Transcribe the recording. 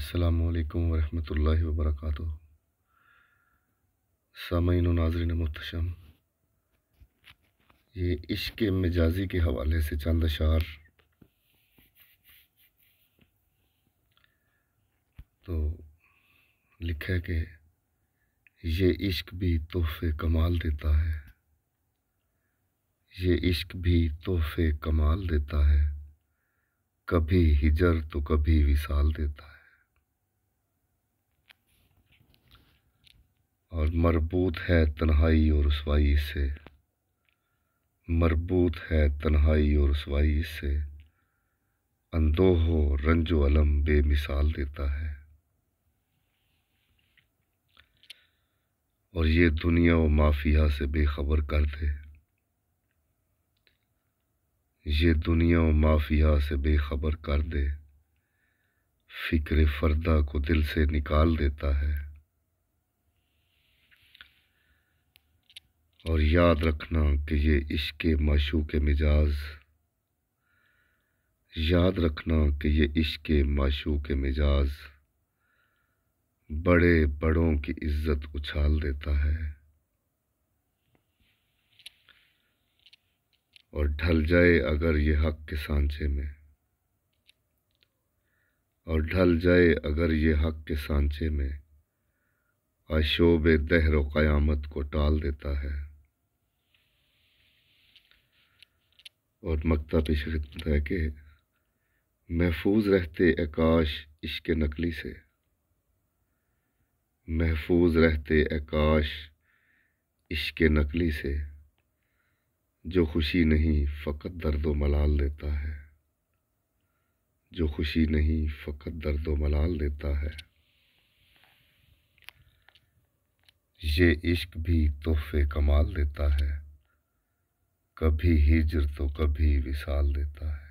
अल्लाम ला वबरक सामीन नाजरन मुहतम ये इश्क मिजाजी के हवाले से चंद अशार तो लिखा है कि ये इश्क भी तोहफे कमाल देता है ये इश्क भी तोहफे कमाल देता है कभी हिजर तो कभी विसाल देता है और मरबूत है तन्हाई और रसवाई से मरबूत है तन्हाई और रसवाई से अंदोहो रंजो अलम बेमिसाल देता है और ये दुनिया व माफिया से बेखबर कर दे ये दुनिया व माफिया से बेखबर कर दे फिक्र फरदा को दिल से निकाल देता है और याद रखना कि ये इश्क के मिजाज याद रखना कि ये इश्क के मिजाज बड़े बड़ों की इज्जत उछाल देता है और ढल जाए अगर ये हक के सांचे में और ढल जाए अगर ये हक के सांचे में अशोब दहर क़यामत को टाल देता है और मकता पे शिरकत है कि महफूज रहते आकाश इश्क नकली से महफूज रहते आकाश इश्क नकली से जो खुशी नहीं फ़कत दर्द व मलाल देता है जो खुशी नहीं फ़कत दर्द व मलाल देता है ये इश्क भी तोहफे कमाल देता है कभी हिजर तो कभी विशाल देता है